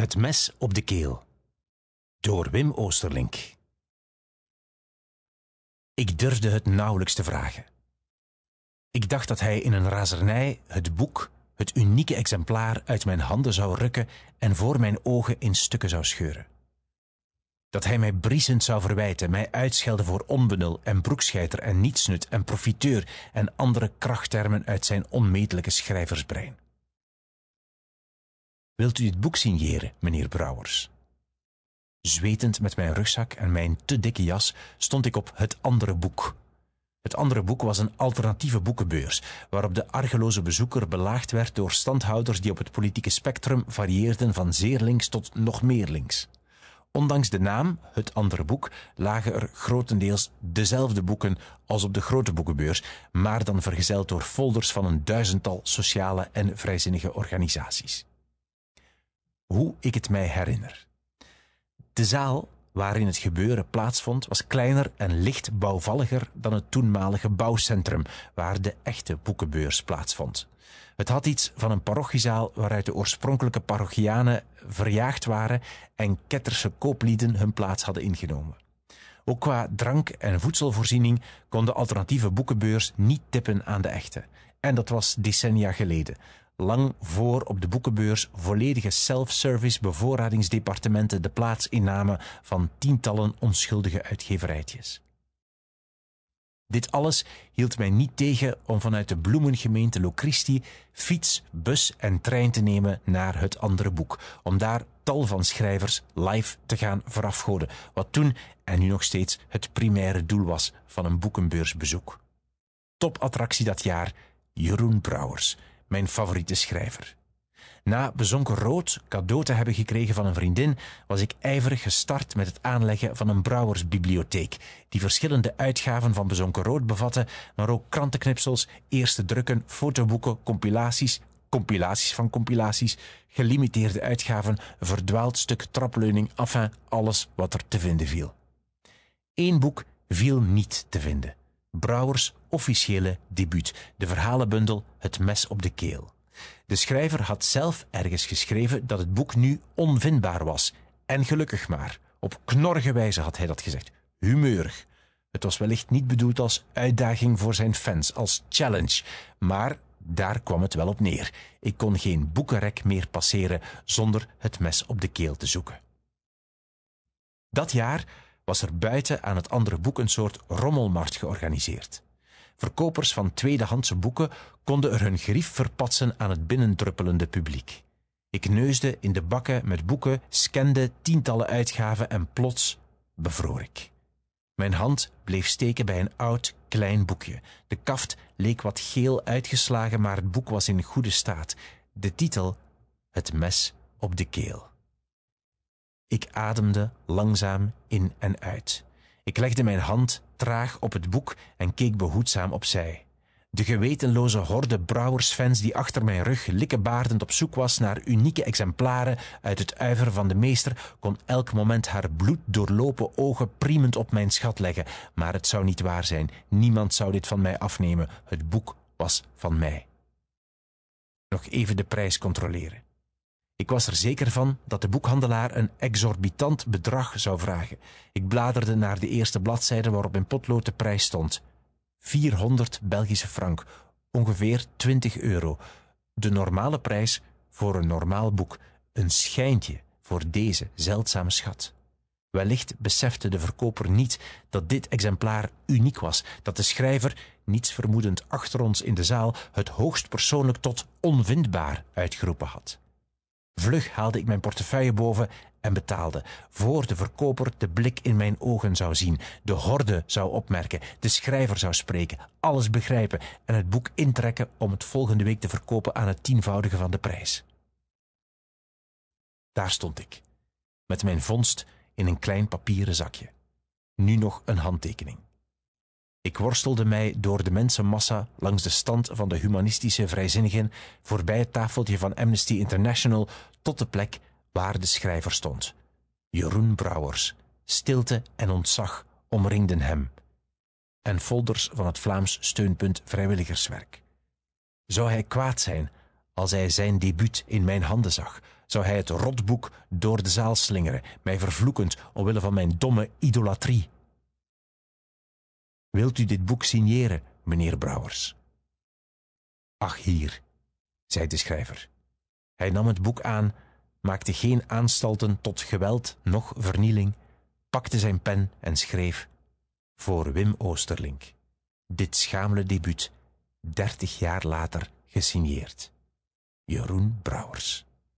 Het mes op de keel door Wim Oosterlink. Ik durfde het nauwelijks te vragen. Ik dacht dat hij in een razernij het boek, het unieke exemplaar, uit mijn handen zou rukken en voor mijn ogen in stukken zou scheuren. Dat hij mij briesend zou verwijten, mij uitschelden voor onbenul en broekscheiter en nietsnut en profiteur en andere krachttermen uit zijn onmetelijke schrijversbrein. Wilt u dit boek signeren, meneer Brouwers? Zwetend met mijn rugzak en mijn te dikke jas stond ik op het andere boek. Het andere boek was een alternatieve boekenbeurs, waarop de argeloze bezoeker belaagd werd door standhouders die op het politieke spectrum varieerden van zeer links tot nog meer links. Ondanks de naam, het andere boek, lagen er grotendeels dezelfde boeken als op de grote boekenbeurs, maar dan vergezeld door folders van een duizendtal sociale en vrijzinnige organisaties hoe ik het mij herinner. De zaal waarin het gebeuren plaatsvond was kleiner en licht bouwvalliger dan het toenmalige bouwcentrum waar de echte boekenbeurs plaatsvond. Het had iets van een parochiezaal waaruit de oorspronkelijke parochianen verjaagd waren en ketterse kooplieden hun plaats hadden ingenomen. Ook qua drank- en voedselvoorziening kon de alternatieve boekenbeurs niet tippen aan de echte. En dat was decennia geleden. Lang voor op de boekenbeurs volledige self-service bevoorradingsdepartementen de plaats innamen van tientallen onschuldige uitgeverijtjes. Dit alles hield mij niet tegen om vanuit de bloemengemeente Locristi fiets, bus en trein te nemen naar het andere boek, om daar tal van schrijvers live te gaan verafgoden, wat toen en nu nog steeds het primaire doel was van een boekenbeursbezoek. Topattractie dat jaar, Jeroen Brouwers, mijn favoriete schrijver. Na bezonken rood cadeau te hebben gekregen van een vriendin, was ik ijverig gestart met het aanleggen van een brouwersbibliotheek, die verschillende uitgaven van bezonken rood bevatte, maar ook krantenknipsels, eerste drukken, fotoboeken, compilaties, compilaties van compilaties, gelimiteerde uitgaven, verdwaald stuk trapleuning, enfin alles wat er te vinden viel. Eén boek viel niet te vinden. Brouwers officiële debuut, de verhalenbundel Het mes op de keel. De schrijver had zelf ergens geschreven dat het boek nu onvindbaar was. En gelukkig maar. Op knorrige wijze had hij dat gezegd. Humeurig. Het was wellicht niet bedoeld als uitdaging voor zijn fans, als challenge. Maar daar kwam het wel op neer. Ik kon geen boekenrek meer passeren zonder het mes op de keel te zoeken. Dat jaar was er buiten aan het andere boek een soort rommelmarkt georganiseerd. Verkopers van tweedehandse boeken konden er hun grief verpatsen aan het binnendruppelende publiek. Ik neusde in de bakken met boeken, scande tientallen uitgaven en plots bevroor ik. Mijn hand bleef steken bij een oud, klein boekje. De kaft leek wat geel uitgeslagen, maar het boek was in goede staat. De titel: Het mes op de keel. Ik ademde langzaam in en uit. Ik legde mijn hand traag op het boek en keek behoedzaam opzij. De gewetenloze horde brouwersfans die achter mijn rug likkebaardend op zoek was naar unieke exemplaren uit het uiver van de meester, kon elk moment haar bloed doorlopen ogen priemend op mijn schat leggen. Maar het zou niet waar zijn. Niemand zou dit van mij afnemen. Het boek was van mij. Nog even de prijs controleren. Ik was er zeker van dat de boekhandelaar een exorbitant bedrag zou vragen. Ik bladerde naar de eerste bladzijde waarop in potlood de prijs stond. 400 Belgische frank, ongeveer 20 euro. De normale prijs voor een normaal boek, een schijntje voor deze zeldzame schat. Wellicht besefte de verkoper niet dat dit exemplaar uniek was, dat de schrijver, niets vermoedend achter ons in de zaal, het hoogst persoonlijk tot onvindbaar uitgeroepen had. Vlug haalde ik mijn portefeuille boven en betaalde, voor de verkoper de blik in mijn ogen zou zien, de horde zou opmerken, de schrijver zou spreken, alles begrijpen en het boek intrekken om het volgende week te verkopen aan het tienvoudige van de prijs. Daar stond ik, met mijn vondst in een klein papieren zakje. Nu nog een handtekening. Ik worstelde mij door de mensenmassa langs de stand van de humanistische vrijzinnigen, voorbij het tafeltje van Amnesty International, tot de plek waar de schrijver stond. Jeroen Brouwers. Stilte en ontzag omringden hem. En folders van het Vlaams steunpunt vrijwilligerswerk. Zou hij kwaad zijn als hij zijn debuut in mijn handen zag? Zou hij het rotboek door de zaal slingeren, mij vervloekend omwille van mijn domme idolatrie? Wilt u dit boek signeren, meneer Brouwers? Ach hier, zei de schrijver. Hij nam het boek aan, maakte geen aanstalten tot geweld noch vernieling, pakte zijn pen en schreef voor Wim Oosterlink. Dit schamele debuut, dertig jaar later gesigneerd. Jeroen Brouwers.